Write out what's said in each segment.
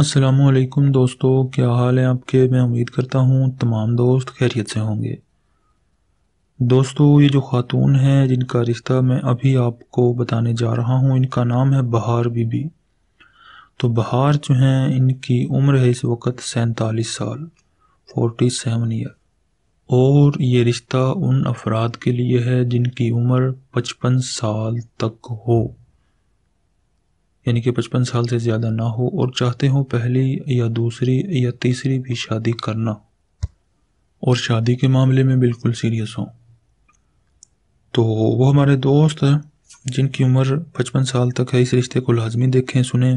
असलकुम दोस्तों क्या हाल है आपके मैं उम्मीद करता हूँ तमाम दोस्त खैरियत से होंगे दोस्तों ये जो ख़ातून हैं जिनका रिश्ता मैं अभी आपको बताने जा रहा हूँ इनका नाम है बहार बीबी तो बहार जो हैं इनकी उम्र है इस वक्त सैंतालीस साल फोर्टी सेवन ईयर और ये रिश्ता उन अफराद के लिए है जिनकी उम्र पचपन साल तक हो यानी कि पचपन साल से ज़्यादा ना हो और चाहते हो पहली या दूसरी या तीसरी भी शादी करना और शादी के मामले में बिल्कुल सीरियस हों तो वो हमारे दोस्त हैं जिनकी उम्र पचपन साल तक है इस रिश्ते को लाजमी देखें सुने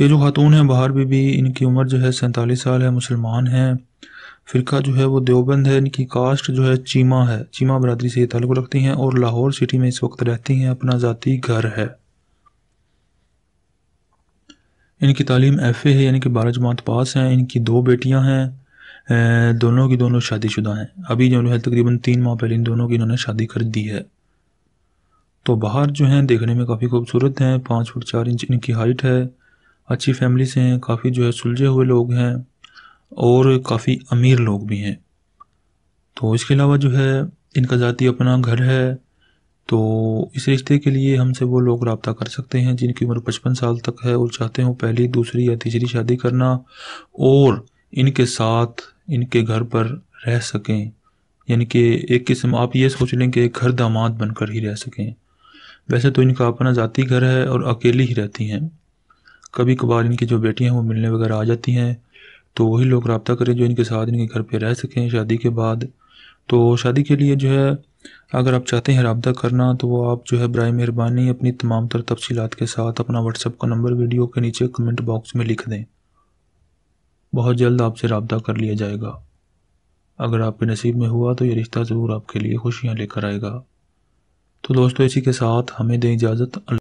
ये जो खातून हैं बाहर भी भी इनकी उम्र जो है सैंतालीस साल है मुसलमान हैं फ़िरका जो है वो देवबंद है इनकी कास्ट जो है चीमा है चीमा बरदरी से ये ताल्लुक़ रखती हैं और लाहौर सिटी में इस वक्त रहती हैं अपना ज़ाती घर है इनकी तालीम एफ़ ए है यानी कि बारह जमात पास हैं इनकी दो बेटियाँ हैं दोनों की दोनों शादीशुदा हैं अभी जो है तकरीबन तीन माह पहले इन दोनों की इन्होंने शादी कर दी है तो बाहर जो हैं देखने में काफ़ी खूबसूरत हैं पाँच फुट चार इंच इनकी हाइट है अच्छी फैमिली से हैं काफ़ी जो है सुलझे हुए लोग हैं और काफ़ी अमीर लोग भी हैं तो इसके अलावा जो है इनका ज़ाती अपना घर है तो इस रिश्ते के लिए हमसे वो लोग रबता कर सकते हैं जिनकी उम्र पचपन साल तक है और चाहते हों पहली दूसरी या तीसरी शादी करना और इनके साथ इनके घर पर रह सकें यानी कि एक किस्म आप ये सोच लें कि घर दामाद बनकर ही रह सकें वैसे तो इनका अपना ज़ाती घर है और अकेली ही रहती हैं कभी कभार इनकी जो बेटियां हैं वो मिलने वगैरह आ जाती हैं तो वही लोग रबता करें जो इनके साथ इनके घर पर रह सकें शादी के बाद तो शादी के लिए जो है अगर आप चाहते हैं रबा करना तो वो आप जो है बर मेहरबानी अपनी तमाम तर तफसीत के साथ अपना व्हाट्सअप का नंबर वीडियो के नीचे कमेंट बॉक्स में लिख दें बहुत जल्द आपसे रबा कर लिया जाएगा अगर आपके नसीब में हुआ तो ये रिश्ता ज़रूर आपके लिए खुशियाँ लेकर आएगा तो दोस्तों इसी के साथ हमें दें इजाज़त